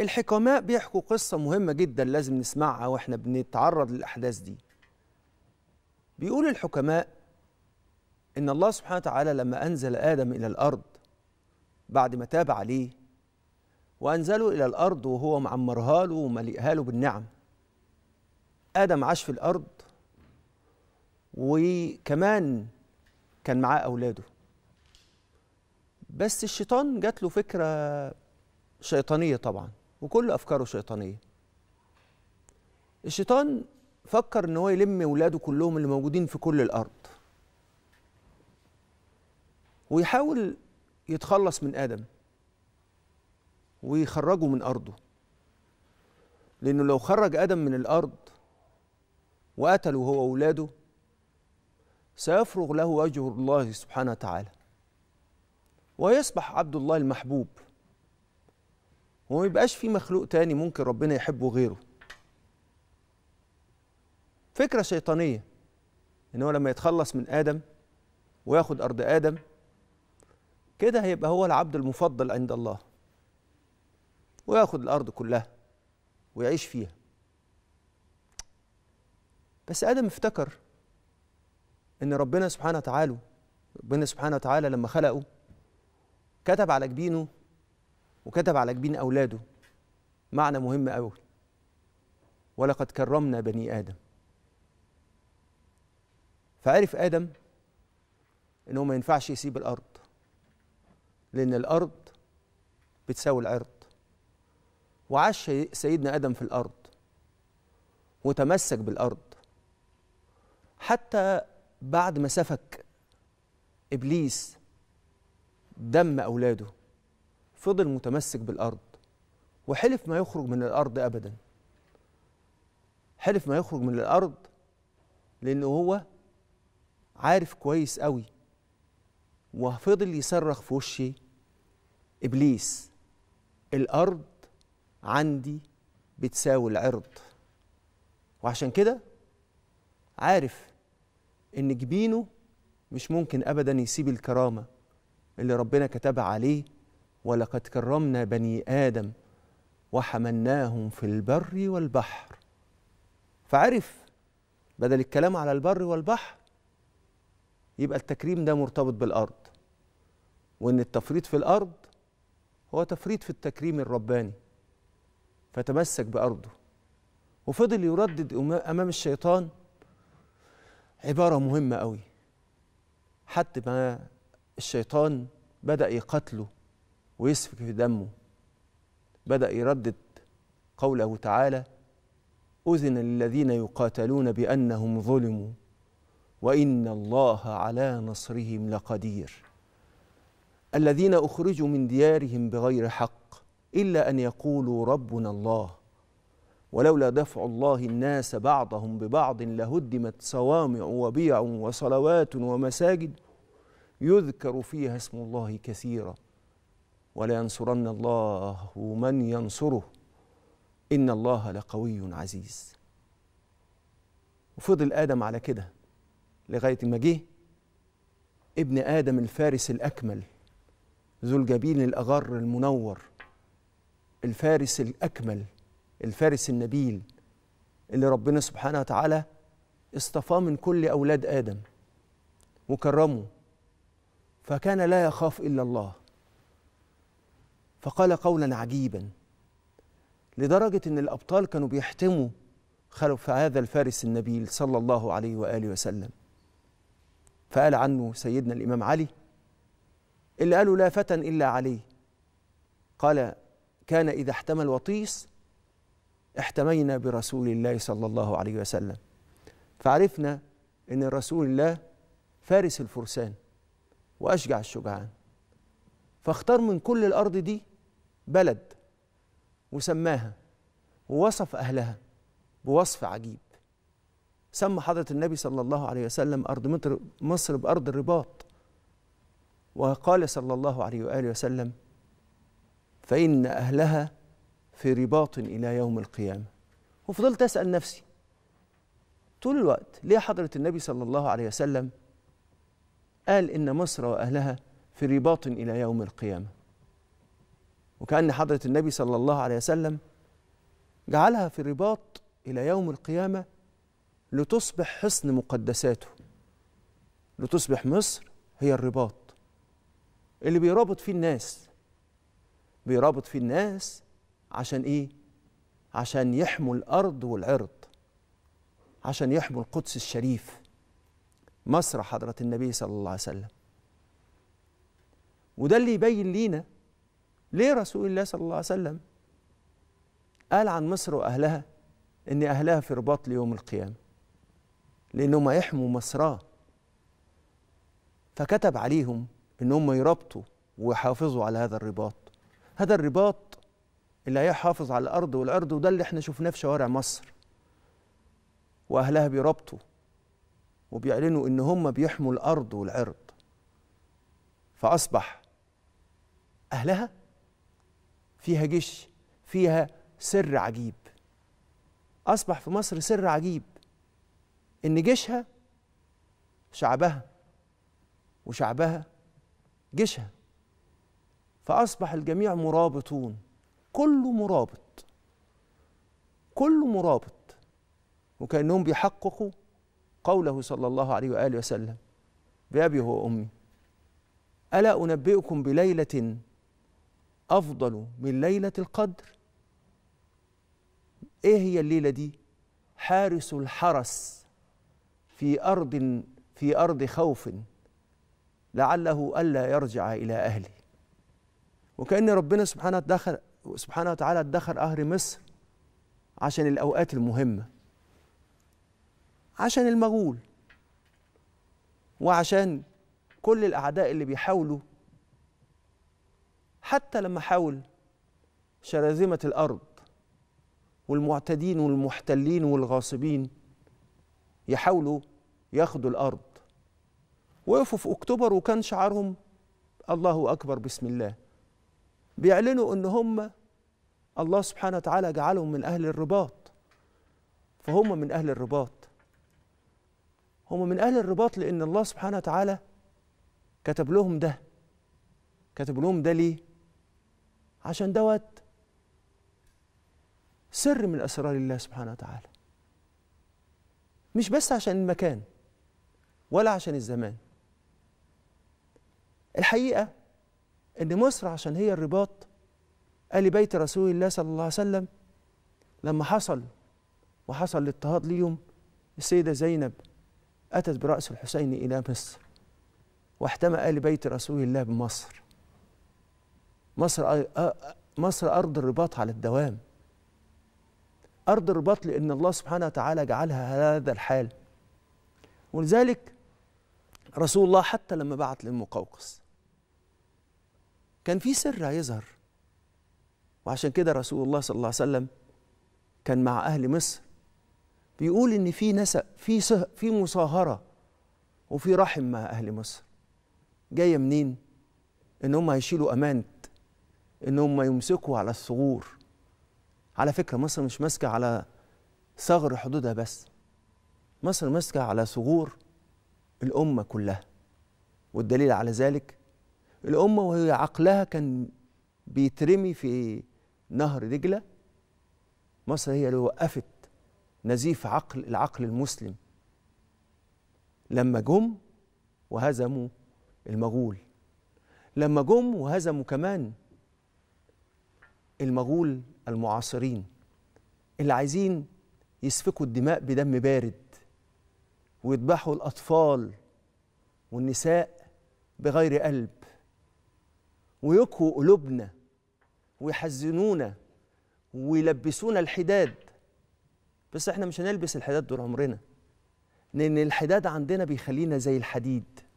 الحكماء بيحكوا قصة مهمة جدا لازم نسمعها واحنا بنتعرض للأحداث دي بيقول الحكماء إن الله سبحانه وتعالى لما أنزل آدم إلى الأرض بعد ما تاب عليه وأنزله إلى الأرض وهو معمرها له وملئها له بالنعم آدم عاش في الأرض وكمان كان معاه أولاده بس الشيطان جات له فكرة شيطانية طبعا وكل أفكاره شيطانية الشيطان فكر إن هو يلم ولاده كلهم اللي موجودين في كل الأرض ويحاول يتخلص من آدم ويخرجه من أرضه لأنه لو خرج آدم من الأرض وقتله هو وولاده سيفرغ له وجه الله سبحانه وتعالى ويصبح عبد الله المحبوب وما يبقاش في مخلوق تاني ممكن ربنا يحبه غيره فكرة شيطانية إن هو لما يتخلص من آدم وياخد أرض آدم كده هيبقى هو العبد المفضل عند الله وياخد الأرض كلها ويعيش فيها بس آدم افتكر إن ربنا سبحانه وتعالى ربنا سبحانه وتعالى لما خلقه كتب على جبينه وكتب على جبين أولاده معنى مهم أوي ولقد كرمنا بني آدم فعرف آدم إنه ما ينفعش يسيب الأرض لأن الأرض بتساوي العرض وعاش سيدنا آدم في الأرض وتمسك بالأرض حتى بعد ما سفك إبليس دم أولاده فضل متمسك بالأرض وحلف ما يخرج من الأرض أبدا حلف ما يخرج من الأرض لأنه هو عارف كويس قوي وفضل يصرخ في وشي إبليس الأرض عندي بتساوي العرض وعشان كده عارف إن جبينه مش ممكن أبدا يسيب الكرامة اللي ربنا كتبها عليه ولقد كرمنا بني آدم وحملناهم في البر والبحر فعرف بدل الكلام على البر والبحر يبقى التكريم ده مرتبط بالأرض وإن التفريط في الأرض هو تفريط في التكريم الرباني فتمسك بأرضه وفضل يردد أمام الشيطان عبارة مهمة قوي حتى ما الشيطان بدأ يقتله ويسفك في دمه بدأ يردد قوله تعالى أذن للذين يقاتلون بأنهم ظلموا وإن الله على نصرهم لقدير الذين أخرجوا من ديارهم بغير حق إلا أن يقولوا ربنا الله ولولا دفع الله الناس بعضهم ببعض لهدمت صوامع وبيع وصلوات ومساجد يذكر فيها اسم الله كثيرا ولينصرن الله من ينصره إن الله لقوي عزيز وفضل آدم على كده لغاية ما جه ابن آدم الفارس الأكمل ذو الجبين الأغر المنور الفارس الأكمل الفارس النبيل اللي ربنا سبحانه وتعالى اصطفاه من كل أولاد آدم وكرمه فكان لا يخاف إلا الله فقال قولا عجيبا لدرجة أن الأبطال كانوا بيحتموا خلف هذا الفارس النبيل صلى الله عليه وآله وسلم فقال عنه سيدنا الإمام علي اللي قالوا لا فتى إلا عليه قال كان إذا احتمى الوطيس احتمينا برسول الله صلى الله عليه وسلم فعرفنا أن رسول الله فارس الفرسان وأشجع الشجعان فاختار من كل الأرض دي بلد وسماها ووصف أهلها بوصف عجيب سمى حضرة النبي صلى الله عليه وسلم أرض مصر بأرض الرباط وقال صلى الله عليه وآله وسلم فإن أهلها في رباط إلى يوم القيامة وفضلت أسأل نفسي طول الوقت ليه حضرة النبي صلى الله عليه وسلم قال إن مصر وأهلها في رباط إلى يوم القيامة وكأن حضرة النبي صلى الله عليه وسلم جعلها في رباط إلى يوم القيامة لتصبح حصن مقدساته لتصبح مصر هي الرباط اللي بيرابط فيه الناس بيرابط فيه الناس عشان إيه؟ عشان يحموا الأرض والعرض عشان يحموا القدس الشريف مصر حضرة النبي صلى الله عليه وسلم وده اللي يبين لينا ليه رسول الله صلى الله عليه وسلم قال عن مصر وأهلها إن أهلها في رباط ليوم القيامة لأنهم هيحموا مصراه فكتب عليهم إن هم يربطوا ويحافظوا على هذا الرباط هذا الرباط اللي هيحافظ على الأرض والأرض وده اللي احنا شفناه في شوارع مصر وأهلها بيربطوا وبيعلنوا إن هم بيحموا الأرض والعرض فأصبح أهلها فيها جيش فيها سر عجيب أصبح في مصر سر عجيب إن جيشها شعبها وشعبها جيشها فأصبح الجميع مرابطون كله مرابط كله مرابط وكأنهم بيحققوا قوله صلى الله عليه وآله وسلم بأبي وأمي ألا أنبئكم بليلة أفضل من ليلة القدر إيه هي الليلة دي؟ حارس الحرس في أرض في أرض خوف لعله ألا يرجع إلى أهله وكأن ربنا سبحانه دخل سبحانه وتعالى دخل أهل مصر عشان الأوقات المهمة عشان المغول وعشان كل الأعداء اللي بيحاولوا حتى لما حاول شرازمة الأرض والمعتدين والمحتلين والغاصبين يحاولوا ياخدوا الأرض وقفوا في أكتوبر وكان شعارهم الله أكبر بسم الله بيعلنوا أن هم الله سبحانه وتعالى جعلهم من أهل الرباط فهم من أهل الرباط هم من أهل الرباط لأن الله سبحانه وتعالى كتب لهم ده كتب لهم ده ليه عشان دوت سر من أسرار الله سبحانه وتعالى مش بس عشان المكان ولا عشان الزمان الحقيقة أن مصر عشان هي الرباط آل بيت رسول الله صلى الله عليه وسلم لما حصل وحصل الاضطهاد ليهم السيدة زينب أتت برأس الحسين إلى مصر واحتمى آل بيت رسول الله بمصر مصر مصر أرض الرباط على الدوام أرض الرباط لأن الله سبحانه وتعالى جعلها هذا الحال ولذلك رسول الله حتى لما بعت لأم كان في سر هيظهر وعشان كده رسول الله صلى الله عليه وسلم كان مع أهل مصر بيقول إن في نسق في في مصاهرة وفي رحم مع أهل مصر جاية منين؟ إن هم هيشيلوا أمانة ان هم يمسكوا على الثغور على فكره مصر مش ماسكه على ثغر حدودها بس مصر ماسكه على ثغور الامه كلها والدليل على ذلك الامه وهي عقلها كان بيترمي في نهر دجله مصر هي اللي وقفت نزيف عقل العقل المسلم لما جم وهزموا المغول لما جم وهزموا كمان المغول المعاصرين اللي عايزين يسفكوا الدماء بدم بارد ويذبحوا الأطفال والنساء بغير قلب ويكوا قلوبنا ويحزنونا ويلبسونا الحداد بس احنا مش هنلبس الحداد دول عمرنا لأن الحداد عندنا بيخلينا زي الحديد